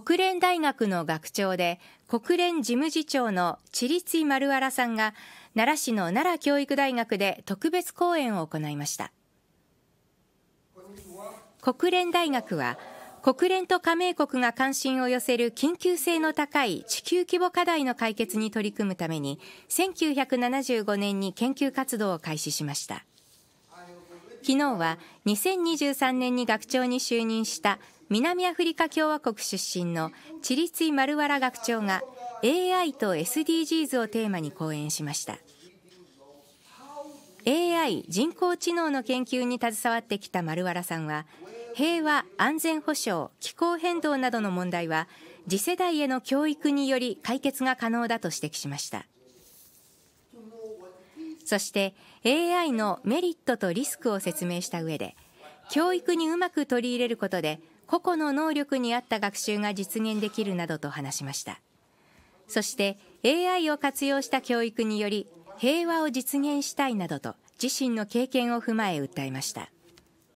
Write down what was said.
国連大学の学長で国連事務次長のチリツィ・マルアラさんが奈良市の奈良教育大学で特別講演を行いました国連大学は国連と加盟国が関心を寄せる緊急性の高い地球規模課題の解決に取り組むために1975年に研究活動を開始しました昨日は2023年に学長に就任した南アフリカ共和国出身のチリツイ・マルワラ学長が AI と SDGs をテーマに講演しました AI 人工知能の研究に携わってきた丸原さんは平和安全保障気候変動などの問題は次世代への教育により解決が可能だと指摘しましたそして AI のメリットとリスクを説明した上で教育にうまく取り入れることで個々の能力に合った学習が実現できるなどと話しましたそして AI を活用した教育により平和を実現したいなどと自身の経験を踏まえ訴えました